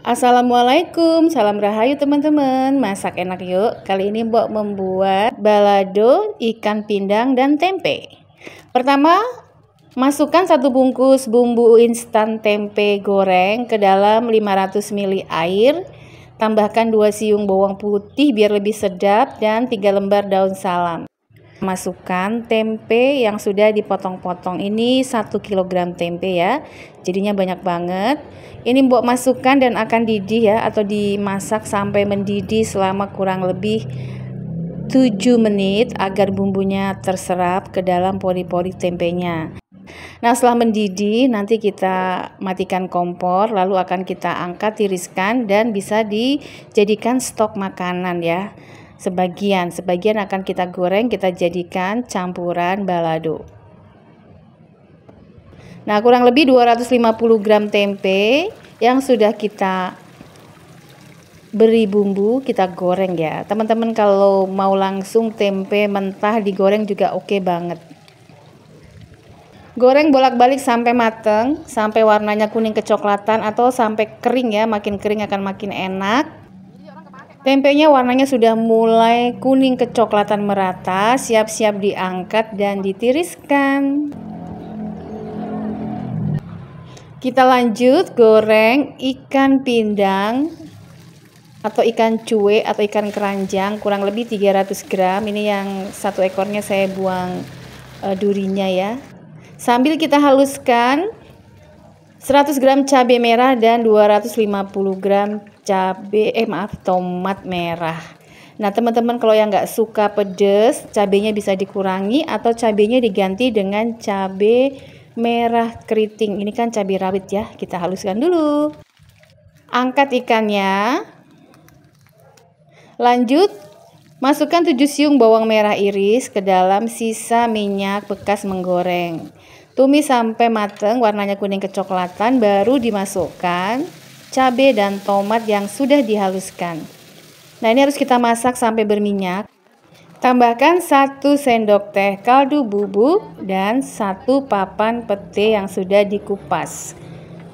Assalamualaikum, salam rahayu teman-teman Masak enak yuk Kali ini Mbok membuat balado, ikan pindang, dan tempe Pertama, masukkan satu bungkus bumbu instan tempe goreng ke dalam 500 ml air Tambahkan 2 siung bawang putih biar lebih sedap dan 3 lembar daun salam Masukkan tempe yang sudah dipotong-potong. Ini 1 kg tempe ya. Jadinya banyak banget. Ini buat masukkan dan akan didih ya atau dimasak sampai mendidih selama kurang lebih 7 menit agar bumbunya terserap ke dalam pori-pori tempenya. Nah setelah mendidih nanti kita matikan kompor lalu akan kita angkat tiriskan dan bisa dijadikan stok makanan ya sebagian. Sebagian akan kita goreng, kita jadikan campuran balado. Nah, kurang lebih 250 gram tempe yang sudah kita beri bumbu kita goreng ya. Teman-teman kalau mau langsung tempe mentah digoreng juga oke okay banget. Goreng bolak-balik sampai mateng, sampai warnanya kuning kecoklatan atau sampai kering ya. Makin kering akan makin enak. Tempenya warnanya sudah mulai kuning kecoklatan merata, siap-siap diangkat dan ditiriskan. Kita lanjut goreng ikan pindang atau ikan cuek atau ikan keranjang kurang lebih 300 gram. Ini yang satu ekornya saya buang eh, durinya ya. Sambil kita haluskan 100 gram cabai merah dan 250 gram cabai eh maaf tomat merah. Nah, teman-teman kalau yang nggak suka pedes, cabenya bisa dikurangi atau cabenya diganti dengan cabai merah keriting. Ini kan cabai rawit ya, kita haluskan dulu. Angkat ikannya. Lanjut, masukkan 7 siung bawang merah iris ke dalam sisa minyak bekas menggoreng. Tumis sampai mateng warnanya kuning kecoklatan baru dimasukkan cabai dan tomat yang sudah dihaluskan. Nah ini harus kita masak sampai berminyak. Tambahkan 1 sendok teh kaldu bubuk dan 1 papan pete yang sudah dikupas.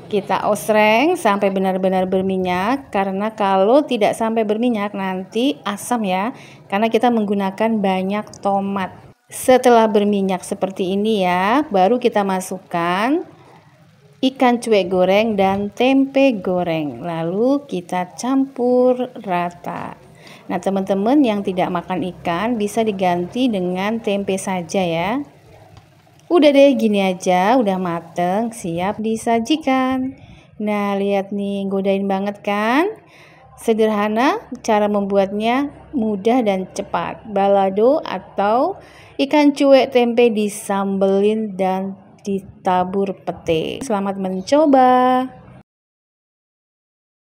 Kita osreng sampai benar-benar berminyak karena kalau tidak sampai berminyak nanti asam ya karena kita menggunakan banyak tomat. Setelah berminyak seperti ini ya, baru kita masukkan ikan cuek goreng dan tempe goreng. Lalu kita campur rata. Nah, teman-teman yang tidak makan ikan bisa diganti dengan tempe saja ya. Udah deh gini aja, udah mateng, siap disajikan. Nah, lihat nih, godain banget kan? Sederhana, cara membuatnya mudah dan cepat. Balado atau ikan cuek tempe disambelin dan ditabur pete. Selamat mencoba.